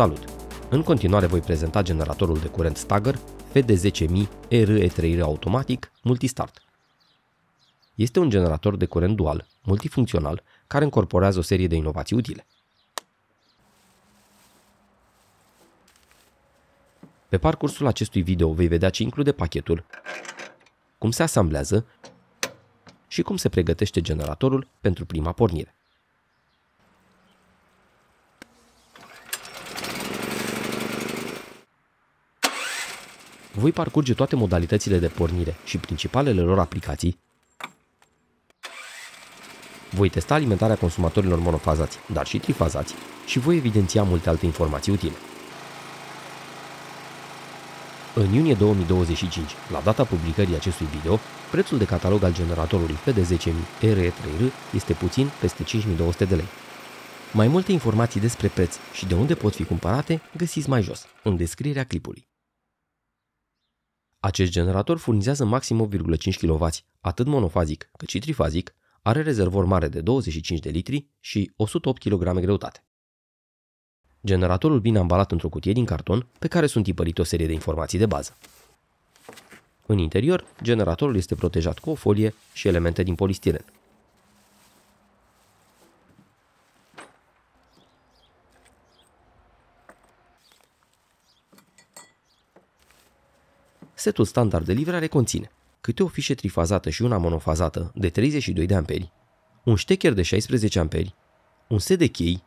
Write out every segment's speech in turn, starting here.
Salut! În continuare voi prezenta generatorul de curent Stagger FD10000 3 automatic multistart. Este un generator de curent dual, multifuncțional, care încorporează o serie de inovații utile. Pe parcursul acestui video vei vedea ce include pachetul, cum se asamblează și cum se pregătește generatorul pentru prima pornire. voi parcurge toate modalitățile de pornire și principalele lor aplicații. Voi testa alimentarea consumatorilor monofazați, dar și trifazați, și voi evidenția multe alte informații utile. În iunie 2025, la data publicării acestui video, prețul de catalog al generatorului FD10000 RE3R este puțin peste 5200 de lei. Mai multe informații despre preț și de unde pot fi cumpărate găsiți mai jos, în descrierea clipului. Acest generator furnizează maxim 8,5 kW, atât monofazic cât și trifazic, are rezervor mare de 25 de litri și 108 kg greutate. Generatorul vine ambalat într-o cutie din carton pe care sunt tipărite o serie de informații de bază. În interior, generatorul este protejat cu o folie și elemente din polistiren, Setul standard de livrare conține câte o fișe trifazată și una monofazată de 32 de amperi, un ștecher de 16 amperi, un set de chei,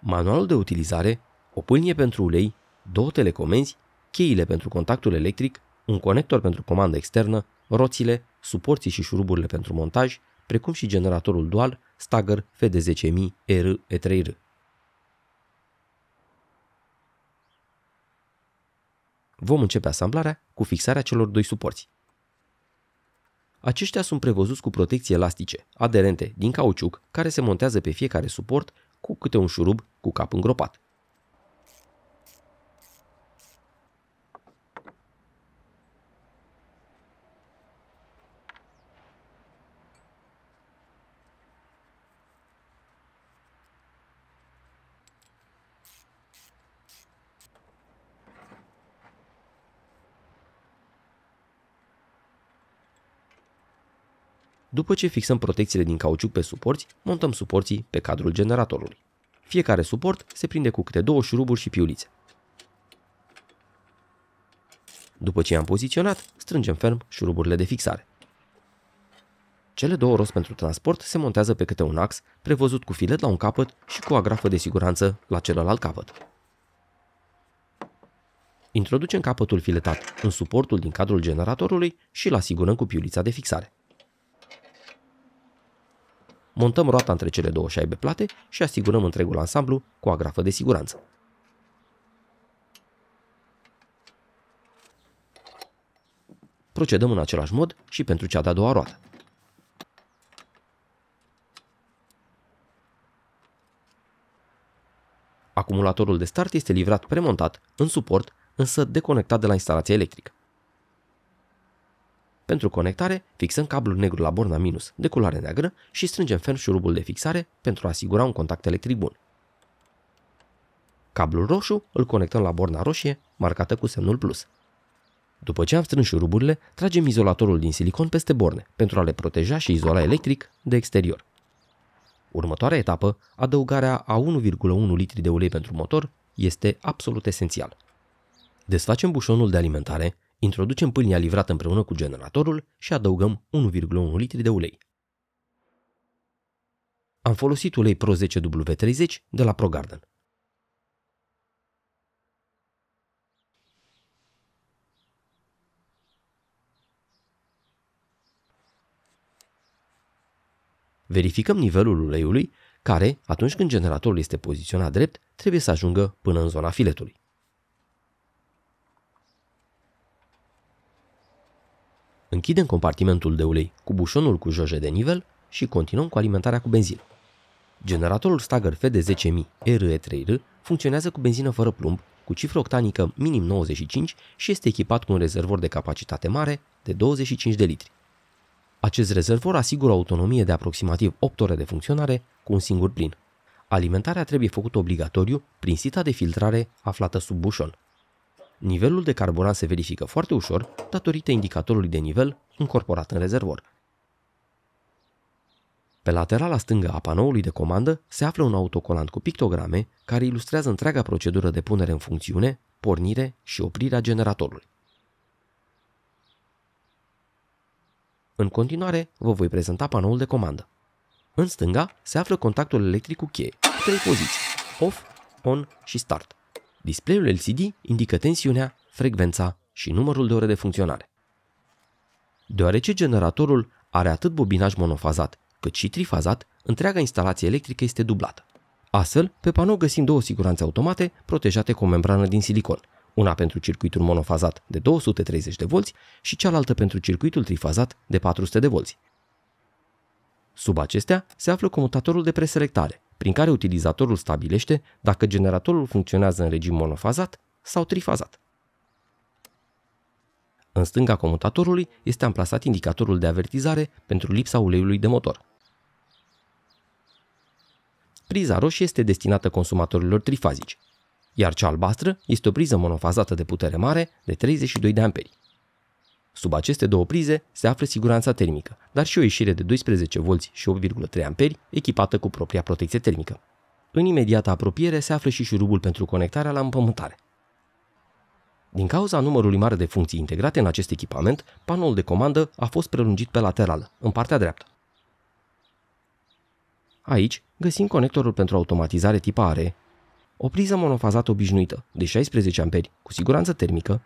manualul de utilizare, o pâlnie pentru ulei, două telecomenzi, cheile pentru contactul electric, un conector pentru comandă externă, roțile, suporții și șuruburile pentru montaj, precum și generatorul dual Stagger FD10000 RE3R. Vom începe asamblarea cu fixarea celor doi suporți. Aceștia sunt prevăzuți cu protecții elastice, aderente, din cauciuc, care se montează pe fiecare suport cu câte un șurub cu cap îngropat. După ce fixăm protecțiile din cauciuc pe suporți, montăm suporții pe cadrul generatorului. Fiecare suport se prinde cu câte două șuruburi și piulițe. După ce i-am poziționat, strângem ferm șuruburile de fixare. Cele două roți pentru transport se montează pe câte un ax, prevăzut cu filet la un capăt și cu o agrafă de siguranță la celălalt capăt. Introducem capătul filetat în suportul din cadrul generatorului și îl asigurăm cu piulița de fixare montăm roata între cele două șaibe plate și asigurăm întregul ansamblu cu agrafă de siguranță. Procedăm în același mod și pentru cea de-a doua roată. Acumulatorul de start este livrat premontat în suport, însă deconectat de la instalația electrică. Pentru conectare, fixăm cablul negru la borna minus de culoare neagră și strângem ferm șurubul de fixare pentru a asigura un contact electric bun. Cablul roșu îl conectăm la borna roșie, marcată cu semnul plus. După ce am strâns șuruburile, tragem izolatorul din silicon peste borne pentru a le proteja și izola electric de exterior. Următoarea etapă, adăugarea a 1,1 litri de ulei pentru motor, este absolut esențial. Desfacem bușonul de alimentare Introducem pâinea livrată împreună cu generatorul și adăugăm 1,1 litri de ulei. Am folosit ulei Pro 10W30 de la ProGarden. Verificăm nivelul uleiului, care, atunci când generatorul este poziționat drept, trebuie să ajungă până în zona filetului. Închidem compartimentul de ulei cu bușonul cu joje de nivel și continuăm cu alimentarea cu benzină. Generatorul Stagger F 10.000 RE3R funcționează cu benzină fără plumb, cu cifră octanică minim 95 și este echipat cu un rezervor de capacitate mare de 25 de litri. Acest rezervor asigură o autonomie de aproximativ 8 ore de funcționare cu un singur plin. Alimentarea trebuie făcută obligatoriu prin sita de filtrare aflată sub bușon. Nivelul de carburant se verifică foarte ușor datorită indicatorului de nivel încorporat în rezervor. Pe laterala stângă a panoului de comandă se află un autocolant cu pictograme care ilustrează întreaga procedură de punere în funcțiune, pornire și oprirea generatorului. În continuare, vă voi prezenta panoul de comandă. În stânga se află contactul electric cu cheie, trei poziții, off, on și start. Displayul LCD indică tensiunea, frecvența și numărul de ore de funcționare. Deoarece generatorul are atât bobinaj monofazat cât și trifazat, întreaga instalație electrică este dublată. Astfel, pe panou găsim două siguranțe automate protejate cu o membrană din silicon, una pentru circuitul monofazat de 230 de volți și cealaltă pentru circuitul trifazat de 400 de volți. Sub acestea se află comutatorul de preselectare, prin care utilizatorul stabilește dacă generatorul funcționează în regim monofazat sau trifazat. În stânga comutatorului este amplasat indicatorul de avertizare pentru lipsa uleiului de motor. Priza roșie este destinată consumatorilor trifazici, iar cea albastră este o priză monofazată de putere mare de 32 de amperi. Sub aceste două prize se află siguranța termică, dar și o ieșire de 12V și 8,3 A echipată cu propria protecție termică. În imediată apropiere se află și șurubul pentru conectarea la împământare. Din cauza numărului mare de funcții integrate în acest echipament, panoul de comandă a fost prelungit pe lateral, în partea dreaptă. Aici găsim conectorul pentru automatizare tip ARE, o priză monofazată obișnuită de 16 A cu siguranță termică,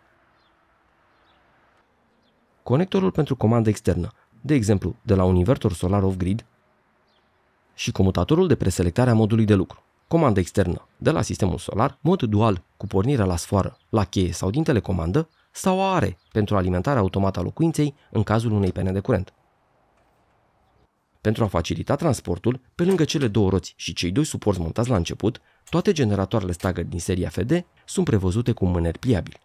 conectorul pentru comandă externă, de exemplu de la un invertor solar off-grid, și comutatorul de preselectare a modului de lucru, comandă externă, de la sistemul solar, mod dual cu pornirea la sfoară, la cheie sau din telecomandă, sau are pentru alimentarea automată a locuinței în cazul unei pene de curent. Pentru a facilita transportul, pe lângă cele două roți și cei doi suporți montați la început, toate generatoarele stagări din seria FD sunt prevăzute cu mâneri pliabili.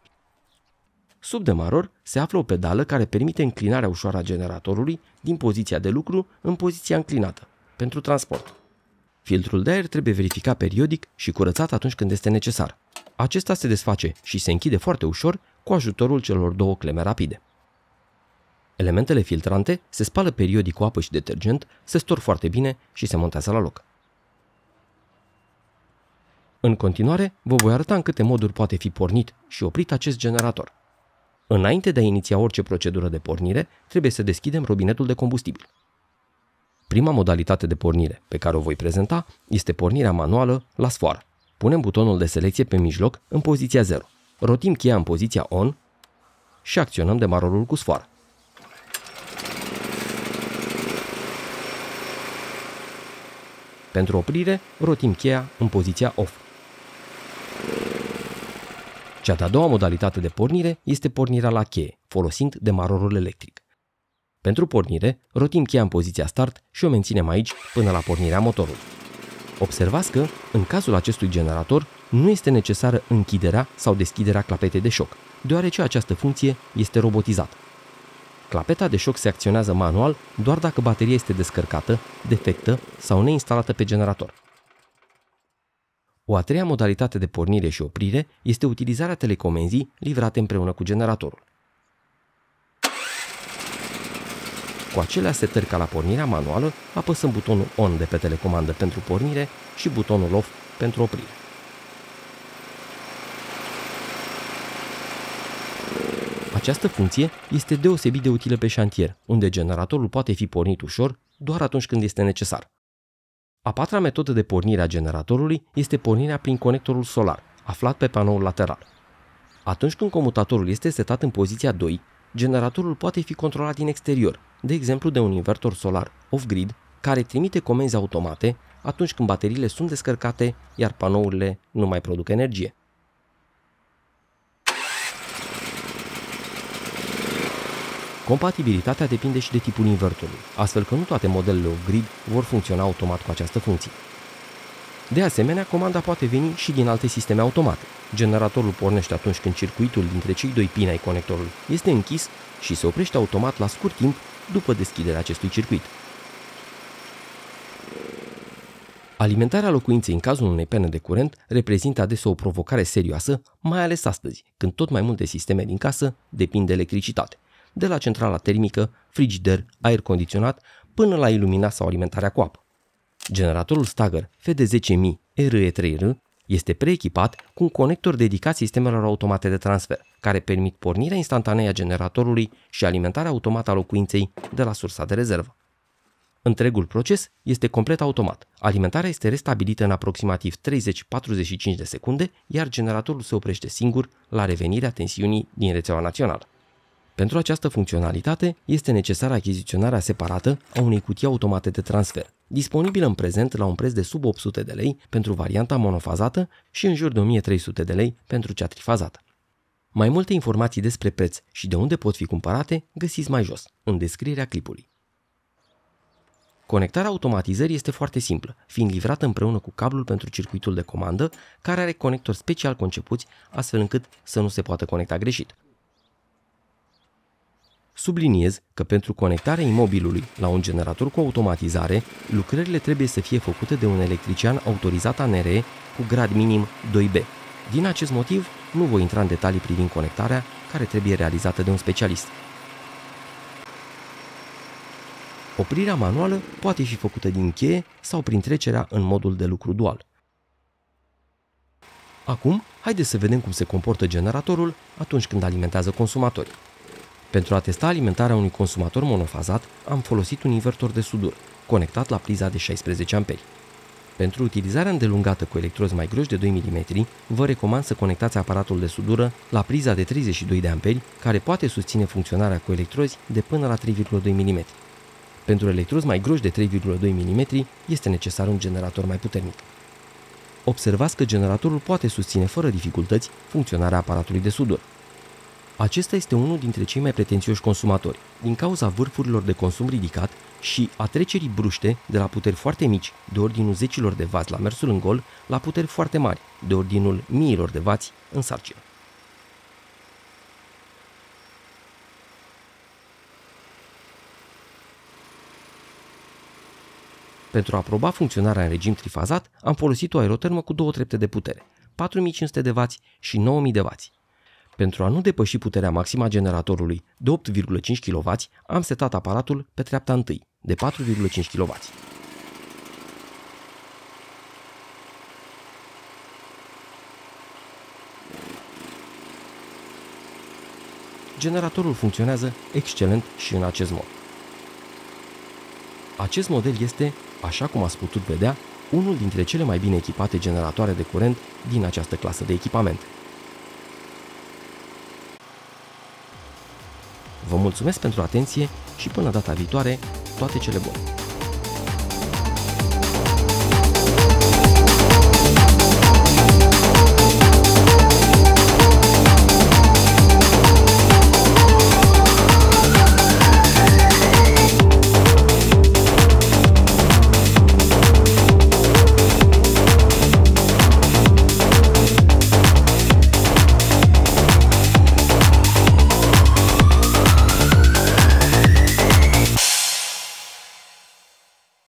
Sub demaror se află o pedală care permite înclinarea ușoară a generatorului din poziția de lucru în poziția înclinată, pentru transport. Filtrul de aer trebuie verificat periodic și curățat atunci când este necesar. Acesta se desface și se închide foarte ușor cu ajutorul celor două cleme rapide. Elementele filtrante se spală periodic cu apă și detergent, se stor foarte bine și se montează la loc. În continuare, vă voi arăta în câte moduri poate fi pornit și oprit acest generator. Înainte de a iniția orice procedură de pornire, trebuie să deschidem robinetul de combustibil. Prima modalitate de pornire pe care o voi prezenta este pornirea manuală la sfoară. Punem butonul de selecție pe mijloc în poziția 0, rotim cheia în poziția ON și acționăm demarorul cu sfoară. Pentru oprire, rotim cheia în poziția OFF. Cea de-a doua modalitate de pornire este pornirea la cheie, folosind demarorul electric. Pentru pornire, rotim cheia în poziția start și o menținem aici până la pornirea motorului. Observați că, în cazul acestui generator, nu este necesară închiderea sau deschiderea clapetei de șoc, deoarece această funcție este robotizată. Clapeta de șoc se acționează manual doar dacă bateria este descărcată, defectă sau neinstalată pe generator. O a treia modalitate de pornire și oprire este utilizarea telecomenzii livrate împreună cu generatorul. Cu aceleași setări ca la pornirea manuală, apăsăm butonul ON de pe telecomandă pentru pornire și butonul OFF pentru oprire. Această funcție este deosebit de utilă pe șantier, unde generatorul poate fi pornit ușor doar atunci când este necesar. A patra metodă de pornire a generatorului este pornirea prin conectorul solar, aflat pe panoul lateral. Atunci când comutatorul este setat în poziția 2, generatorul poate fi controlat din exterior, de exemplu de un invertor solar off-grid, care trimite comenzi automate atunci când bateriile sunt descărcate, iar panourile nu mai produc energie. Compatibilitatea depinde și de tipul invertului, astfel că nu toate modelele off-grid vor funcționa automat cu această funcție. De asemenea, comanda poate veni și din alte sisteme automate. Generatorul pornește atunci când circuitul dintre cei doi pini ai conectorului este închis și se oprește automat la scurt timp după deschiderea acestui circuit. Alimentarea locuinței în cazul unei pene de curent reprezintă adesea o provocare serioasă, mai ales astăzi, când tot mai multe sisteme din casă depind de electricitate de la centrala termică, frigider, aer condiționat, până la ilumina sau alimentarea cu apă. Generatorul Stagger FD10000 RE3R este preechipat cu un conector dedicat sistemelor automate de transfer, care permit pornirea instantanee a generatorului și alimentarea automată a locuinței de la sursa de rezervă. Întregul proces este complet automat. Alimentarea este restabilită în aproximativ 30-45 de secunde, iar generatorul se oprește singur la revenirea tensiunii din rețeaua națională. Pentru această funcționalitate este necesară achiziționarea separată a unei cutii automate de transfer, disponibilă în prezent la un preț de sub 800 de lei pentru varianta monofazată și în jur de 1300 de lei pentru cea trifazată. Mai multe informații despre preț și de unde pot fi cumpărate găsiți mai jos, în descrierea clipului. Conectarea automatizării este foarte simplă, fiind livrată împreună cu cablul pentru circuitul de comandă, care are conector special concepuți, astfel încât să nu se poată conecta greșit. Subliniez că pentru conectarea imobilului la un generator cu automatizare, lucrările trebuie să fie făcute de un electrician autorizat ANR cu grad minim 2B. Din acest motiv, nu voi intra în detalii privind conectarea care trebuie realizată de un specialist. Oprirea manuală poate fi făcută din cheie sau prin trecerea în modul de lucru dual. Acum, haideți să vedem cum se comportă generatorul atunci când alimentează consumatorii. Pentru a testa alimentarea unui consumator monofazat, am folosit un invertor de sudur, conectat la priza de 16 amperi. Pentru utilizarea îndelungată cu electrozi mai groși de 2 mm, vă recomand să conectați aparatul de sudură la priza de 32 de amperi, care poate susține funcționarea cu electrozi de până la 3,2 mm. Pentru electrozi mai groși de 3,2 mm este necesar un generator mai puternic. Observați că generatorul poate susține fără dificultăți funcționarea aparatului de sudură. Acesta este unul dintre cei mai pretențioși consumatori, din cauza vârfurilor de consum ridicat și a trecerii bruște de la puteri foarte mici, de ordinul zecilor de vați la mersul în gol, la puteri foarte mari, de ordinul miilor de vați în sarcină. Pentru a proba funcționarea în regim trifazat, am folosit o aerotermă cu două trepte de putere, 4500 de W și 9000 de W. Pentru a nu depăși puterea maximă a generatorului de 8,5 kW, am setat aparatul pe treapta întâi, de 4,5 kW. Generatorul funcționează excelent și în acest mod. Acest model este, așa cum ați putut vedea, unul dintre cele mai bine echipate generatoare de curent din această clasă de echipamente. Vă mulțumesc pentru atenție și până data viitoare, toate cele bune!